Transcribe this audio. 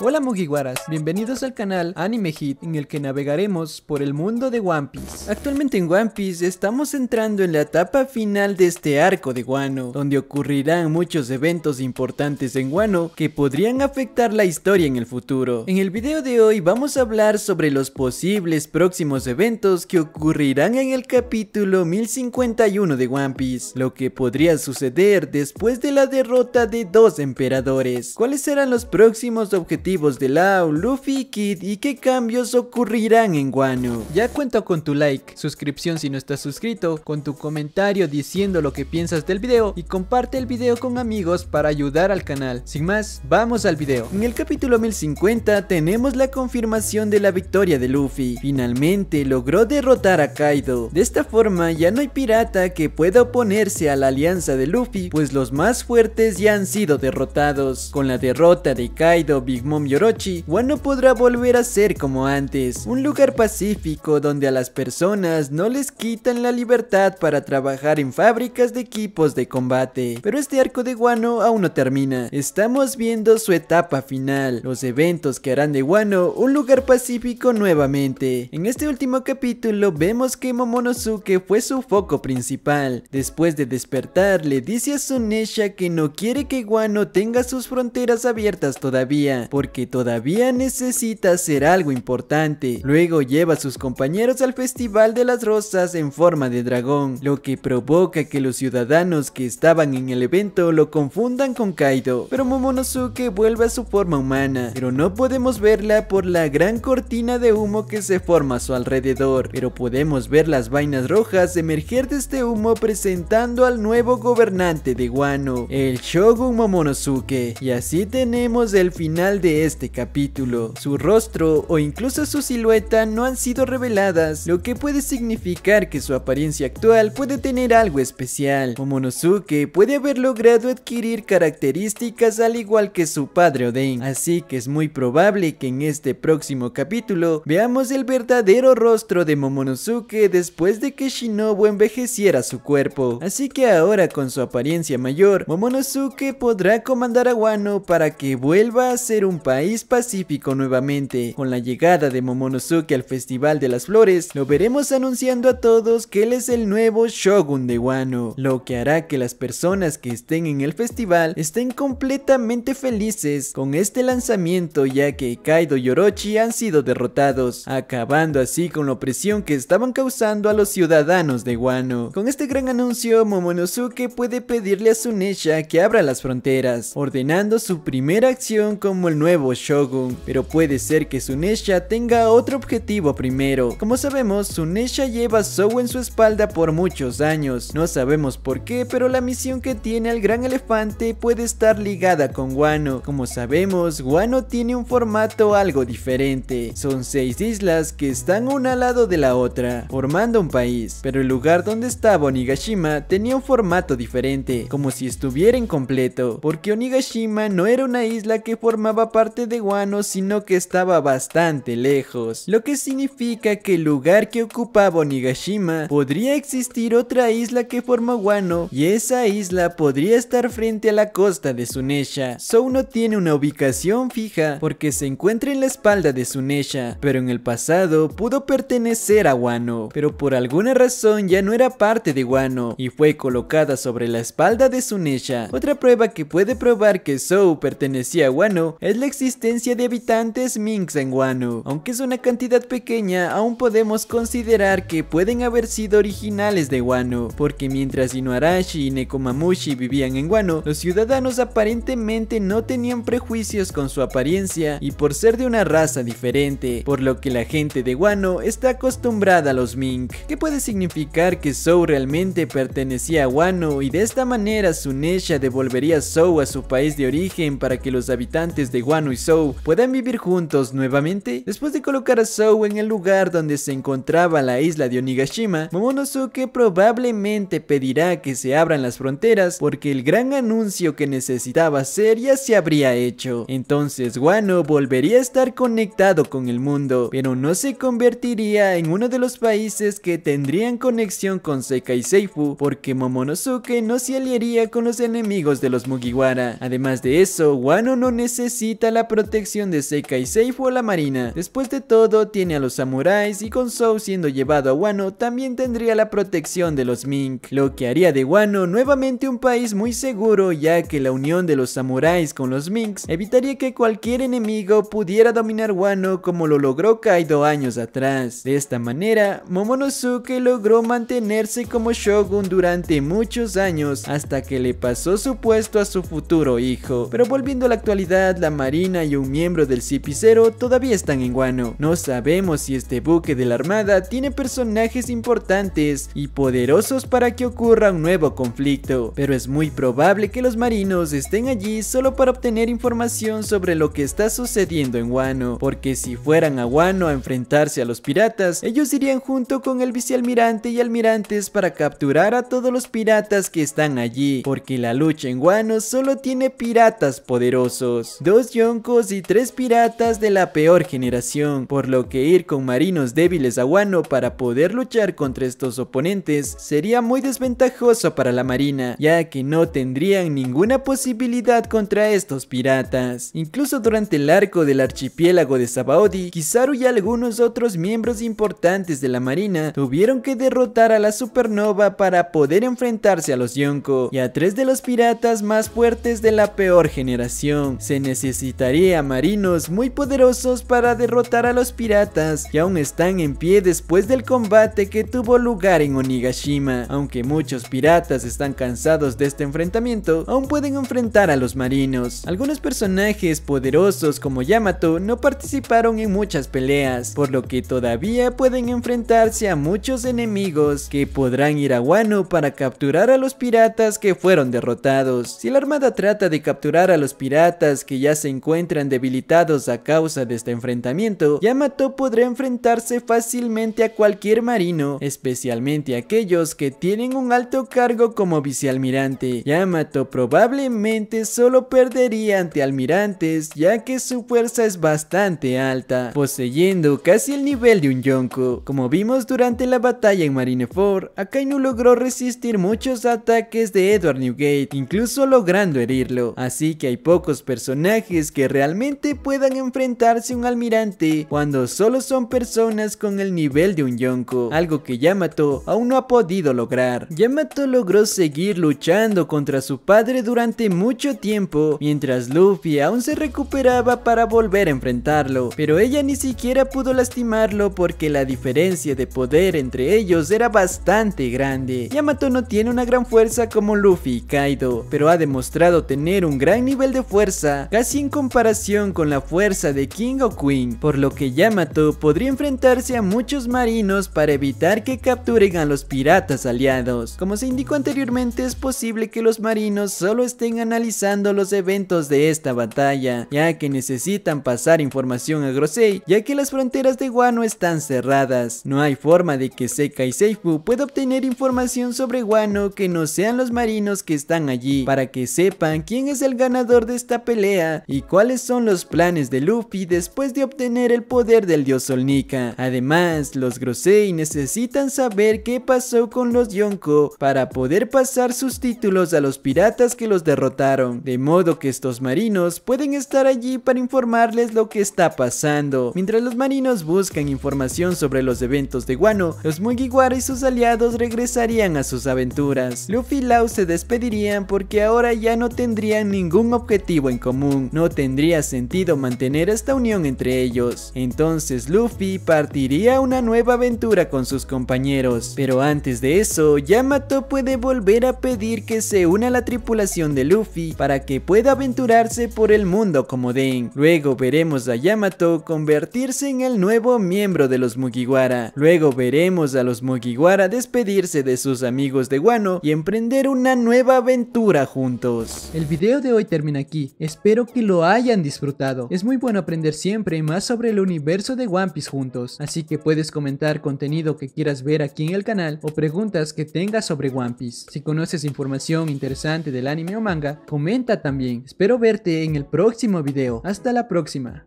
Hola Mugiwaras, bienvenidos al canal Anime Hit en el que navegaremos por el mundo de One Piece. Actualmente en One Piece estamos entrando en la etapa final de este arco de Wano, donde ocurrirán muchos eventos importantes en Wano que podrían afectar la historia en el futuro. En el video de hoy vamos a hablar sobre los posibles próximos eventos que ocurrirán en el capítulo 1051 de One Piece, lo que podría suceder después de la derrota de dos emperadores. ¿Cuáles serán los próximos objetivos de Lau, Luffy y Kid y qué cambios ocurrirán en Wano. Ya cuento con tu like, suscripción si no estás suscrito, con tu comentario diciendo lo que piensas del video y comparte el video con amigos para ayudar al canal. Sin más, vamos al video. En el capítulo 1050 tenemos la confirmación de la victoria de Luffy. Finalmente logró derrotar a Kaido. De esta forma ya no hay pirata que pueda oponerse a la alianza de Luffy, pues los más fuertes ya han sido derrotados. Con la derrota de Kaido, Big Mom Mom Yorochi, Wano podrá volver a ser como antes, un lugar pacífico donde a las personas no les quitan la libertad para trabajar en fábricas de equipos de combate. Pero este arco de Wano aún no termina, estamos viendo su etapa final, los eventos que harán de Wano un lugar pacífico nuevamente. En este último capítulo vemos que Momonosuke fue su foco principal, después de despertar le dice a Sunesha que no quiere que Wano tenga sus fronteras abiertas todavía, porque todavía necesita hacer algo importante. Luego lleva a sus compañeros al Festival de las Rosas en forma de dragón, lo que provoca que los ciudadanos que estaban en el evento lo confundan con Kaido. Pero Momonosuke vuelve a su forma humana, pero no podemos verla por la gran cortina de humo que se forma a su alrededor, pero podemos ver las vainas rojas emerger de este humo presentando al nuevo gobernante de Guano, el Shogun Momonosuke. Y así tenemos el final de este capítulo. Su rostro o incluso su silueta no han sido reveladas, lo que puede significar que su apariencia actual puede tener algo especial. Momonosuke puede haber logrado adquirir características al igual que su padre Oden, así que es muy probable que en este próximo capítulo veamos el verdadero rostro de Momonosuke después de que Shinobu envejeciera su cuerpo. Así que ahora con su apariencia mayor, Momonosuke podrá comandar a Wano para que vuelva a ser un país pacífico nuevamente. Con la llegada de Momonosuke al Festival de las Flores, lo veremos anunciando a todos que él es el nuevo Shogun de Wano, lo que hará que las personas que estén en el festival estén completamente felices con este lanzamiento ya que Kaido y Orochi han sido derrotados, acabando así con la opresión que estaban causando a los ciudadanos de Wano. Con este gran anuncio, Momonosuke puede pedirle a Sunesha que abra las fronteras, ordenando su primera acción como el nuevo Shogun, pero puede ser que Sunesha tenga otro objetivo primero. Como sabemos, Sunesha lleva a en su espalda por muchos años, no sabemos por qué, pero la misión que tiene al gran elefante puede estar ligada con Guano. Como sabemos, Guano tiene un formato algo diferente, son seis islas que están una al lado de la otra, formando un país, pero el lugar donde estaba Onigashima tenía un formato diferente, como si estuviera incompleto, porque Onigashima no era una isla que formaba parte de Guano, sino que estaba bastante lejos, lo que significa que el lugar que ocupaba Onigashima podría existir otra isla que forma Guano y esa isla podría estar frente a la costa de Sunesha. Sou no tiene una ubicación fija porque se encuentra en la espalda de Sunesha, pero en el pasado pudo pertenecer a Guano, pero por alguna razón ya no era parte de Guano y fue colocada sobre la espalda de Sunesha. Otra prueba que puede probar que Sou pertenecía a Guano es la existencia de habitantes minks en Wano. Aunque es una cantidad pequeña, aún podemos considerar que pueden haber sido originales de Wano, porque mientras Inuarashi y Nekomamushi vivían en Wano, los ciudadanos aparentemente no tenían prejuicios con su apariencia y por ser de una raza diferente, por lo que la gente de Wano está acostumbrada a los minks, que puede significar que Zou realmente pertenecía a Wano y de esta manera Sunesha devolvería a a su país de origen para que los habitantes de Wano y Zou puedan vivir juntos nuevamente. Después de colocar a Zou en el lugar donde se encontraba la isla de Onigashima, Momonosuke probablemente pedirá que se abran las fronteras porque el gran anuncio que necesitaba hacer ya se habría hecho. Entonces Wano volvería a estar conectado con el mundo, pero no se convertiría en uno de los países que tendrían conexión con Seika y Seifu porque Momonosuke no se aliaría con los enemigos de los Mugiwara. Además de eso, Wano no necesita la protección de y Seifu a la marina. Después de todo, tiene a los samuráis y con Sou siendo llevado a Wano, también tendría la protección de los Mink, lo que haría de Wano nuevamente un país muy seguro ya que la unión de los samuráis con los Minks evitaría que cualquier enemigo pudiera dominar Wano como lo logró Kaido años atrás. De esta manera, Momonosuke logró mantenerse como Shogun durante muchos años hasta que le pasó su puesto a su futuro hijo. Pero volviendo a la actualidad, la marina y un miembro del CP0 todavía están en Guano. No sabemos si este buque de la armada tiene personajes importantes y poderosos para que ocurra un nuevo conflicto, pero es muy probable que los marinos estén allí solo para obtener información sobre lo que está sucediendo en Guano, porque si fueran a Guano a enfrentarse a los piratas, ellos irían junto con el vicealmirante y almirantes para capturar a todos los piratas que están allí, porque la lucha en Guano solo tiene piratas poderosos. Dos y tres piratas de la peor generación, por lo que ir con marinos débiles a Guano para poder luchar contra estos oponentes sería muy desventajoso para la marina, ya que no tendrían ninguna posibilidad contra estos piratas. Incluso durante el arco del archipiélago de Sabaody, Kizaru y algunos otros miembros importantes de la marina tuvieron que derrotar a la supernova para poder enfrentarse a los Yonko y a tres de los piratas más fuertes de la peor generación. Se necesitó tarea marinos muy poderosos para derrotar a los piratas que aún están en pie después del combate que tuvo lugar en Onigashima. Aunque muchos piratas están cansados de este enfrentamiento, aún pueden enfrentar a los marinos. Algunos personajes poderosos como Yamato no participaron en muchas peleas, por lo que todavía pueden enfrentarse a muchos enemigos que podrán ir a Wano para capturar a los piratas que fueron derrotados. Si la armada trata de capturar a los piratas que ya se encuentran encuentran debilitados a causa de este enfrentamiento, Yamato podrá enfrentarse fácilmente a cualquier marino, especialmente aquellos que tienen un alto cargo como vicealmirante. Yamato probablemente solo perdería ante almirantes, ya que su fuerza es bastante alta, poseyendo casi el nivel de un Yonko. Como vimos durante la batalla en Marineford, Akainu logró resistir muchos ataques de Edward Newgate, incluso logrando herirlo, así que hay pocos personajes que realmente puedan enfrentarse un almirante cuando solo son personas con el nivel de un Yonko, algo que Yamato aún no ha podido lograr. Yamato logró seguir luchando contra su padre durante mucho tiempo, mientras Luffy aún se recuperaba para volver a enfrentarlo, pero ella ni siquiera pudo lastimarlo porque la diferencia de poder entre ellos era bastante grande. Yamato no tiene una gran fuerza como Luffy y Kaido, pero ha demostrado tener un gran nivel de fuerza, casi en comparación con la fuerza de King o Queen, por lo que Yamato podría enfrentarse a muchos marinos para evitar que capturen a los piratas aliados. Como se indicó anteriormente, es posible que los marinos solo estén analizando los eventos de esta batalla, ya que necesitan pasar información a Grosei, ya que las fronteras de Wano están cerradas. No hay forma de que Seika y Seifu pueda obtener información sobre Wano que no sean los marinos que están allí, para que sepan quién es el ganador de esta pelea y cuáles son los planes de Luffy después de obtener el poder del dios Solnica. Además, los Grosei necesitan saber qué pasó con los Yonko para poder pasar sus títulos a los piratas que los derrotaron, de modo que estos marinos pueden estar allí para informarles lo que está pasando. Mientras los marinos buscan información sobre los eventos de Guano, los Mugiwara y sus aliados regresarían a sus aventuras. Luffy y Lau se despedirían porque ahora ya no tendrían ningún objetivo en común, no tendría sentido mantener esta unión entre ellos. Entonces Luffy partiría a una nueva aventura con sus compañeros. Pero antes de eso, Yamato puede volver a pedir que se una a la tripulación de Luffy para que pueda aventurarse por el mundo como Den. Luego veremos a Yamato convertirse en el nuevo miembro de los Mugiwara. Luego veremos a los Mugiwara despedirse de sus amigos de Wano y emprender una nueva aventura juntos. El video de hoy termina aquí. Espero que lo hayan disfrutado. Es muy bueno aprender siempre más sobre el universo de One Piece juntos, así que puedes comentar contenido que quieras ver aquí en el canal o preguntas que tengas sobre One Piece. Si conoces información interesante del anime o manga, comenta también. Espero verte en el próximo video. Hasta la próxima.